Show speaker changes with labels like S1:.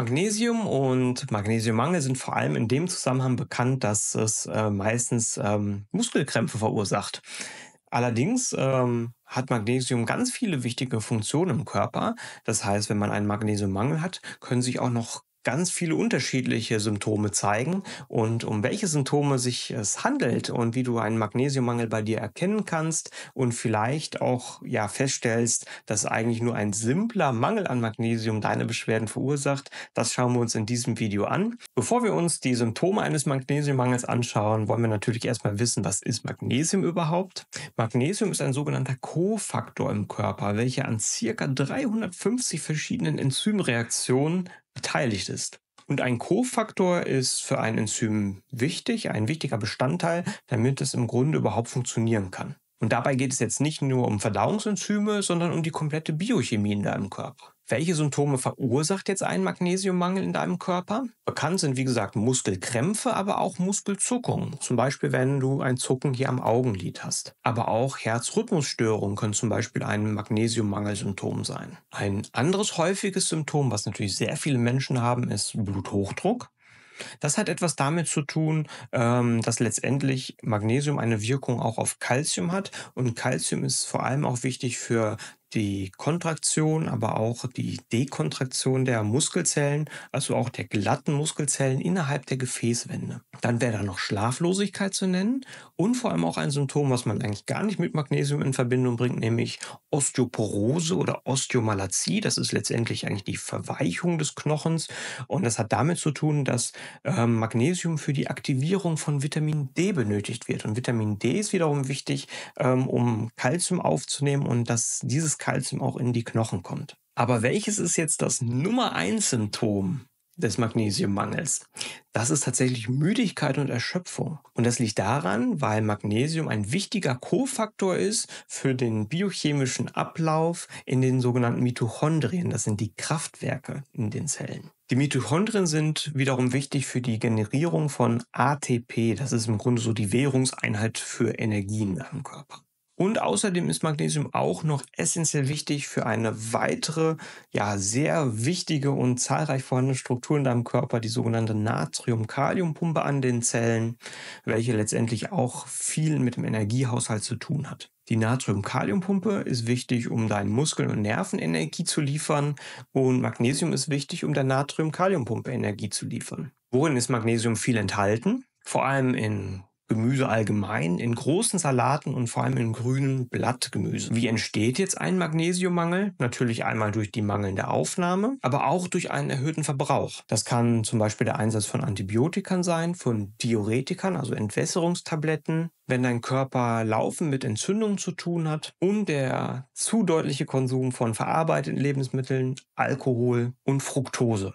S1: Magnesium und Magnesiummangel sind vor allem in dem Zusammenhang bekannt, dass es äh, meistens ähm, Muskelkrämpfe verursacht. Allerdings ähm, hat Magnesium ganz viele wichtige Funktionen im Körper. Das heißt, wenn man einen Magnesiummangel hat, können sich auch noch ganz viele unterschiedliche Symptome zeigen und um welche Symptome sich es handelt und wie du einen Magnesiummangel bei dir erkennen kannst und vielleicht auch ja feststellst, dass eigentlich nur ein simpler Mangel an Magnesium deine Beschwerden verursacht, das schauen wir uns in diesem Video an. Bevor wir uns die Symptome eines Magnesiummangels anschauen, wollen wir natürlich erstmal wissen, was ist Magnesium überhaupt? Magnesium ist ein sogenannter Kofaktor im Körper, welcher an circa 350 verschiedenen Enzymreaktionen beteiligt ist. Und ein Kofaktor ist für ein Enzym wichtig, ein wichtiger Bestandteil, damit es im Grunde überhaupt funktionieren kann. Und dabei geht es jetzt nicht nur um Verdauungsenzyme, sondern um die komplette Biochemie in deinem Körper. Welche Symptome verursacht jetzt ein Magnesiummangel in deinem Körper? Bekannt sind, wie gesagt, Muskelkrämpfe, aber auch Muskelzuckungen. Zum Beispiel, wenn du ein Zucken hier am Augenlid hast. Aber auch Herzrhythmusstörungen können zum Beispiel ein Magnesiummangelsymptom sein. Ein anderes häufiges Symptom, was natürlich sehr viele Menschen haben, ist Bluthochdruck. Das hat etwas damit zu tun, ähm, dass letztendlich Magnesium eine Wirkung auch auf Calcium hat und Calcium ist vor allem auch wichtig für die Kontraktion, aber auch die Dekontraktion der Muskelzellen, also auch der glatten Muskelzellen innerhalb der Gefäßwände. Dann wäre da noch Schlaflosigkeit zu nennen und vor allem auch ein Symptom, was man eigentlich gar nicht mit Magnesium in Verbindung bringt, nämlich Osteoporose oder Osteomalazie. Das ist letztendlich eigentlich die Verweichung des Knochens und das hat damit zu tun, dass ähm, Magnesium für die Aktivierung von Vitamin D benötigt wird. Und Vitamin D ist wiederum wichtig, ähm, um Kalzium aufzunehmen und dass dieses Calcium auch in die Knochen kommt. Aber welches ist jetzt das Nummer eins Symptom des Magnesiummangels. Das ist tatsächlich Müdigkeit und Erschöpfung. Und das liegt daran, weil Magnesium ein wichtiger Kofaktor ist für den biochemischen Ablauf in den sogenannten Mitochondrien. Das sind die Kraftwerke in den Zellen. Die Mitochondrien sind wiederum wichtig für die Generierung von ATP. Das ist im Grunde so die Währungseinheit für Energien im Körper. Und außerdem ist Magnesium auch noch essentiell wichtig für eine weitere, ja, sehr wichtige und zahlreich vorhandene Struktur in deinem Körper, die sogenannte Natrium-Kalium-Pumpe an den Zellen, welche letztendlich auch viel mit dem Energiehaushalt zu tun hat. Die Natrium-Kalium-Pumpe ist wichtig, um deinen Muskeln und Nerven Energie zu liefern und Magnesium ist wichtig, um der Natrium-Kalium-Pumpe Energie zu liefern. Worin ist Magnesium viel enthalten? Vor allem in Gemüse allgemein, in großen Salaten und vor allem in grünen Blattgemüse. Wie entsteht jetzt ein Magnesiummangel? Natürlich einmal durch die mangelnde Aufnahme, aber auch durch einen erhöhten Verbrauch. Das kann zum Beispiel der Einsatz von Antibiotikern sein, von Diuretikern, also Entwässerungstabletten, wenn dein Körper laufend mit Entzündungen zu tun hat und der zu deutliche Konsum von verarbeiteten Lebensmitteln, Alkohol und Fructose.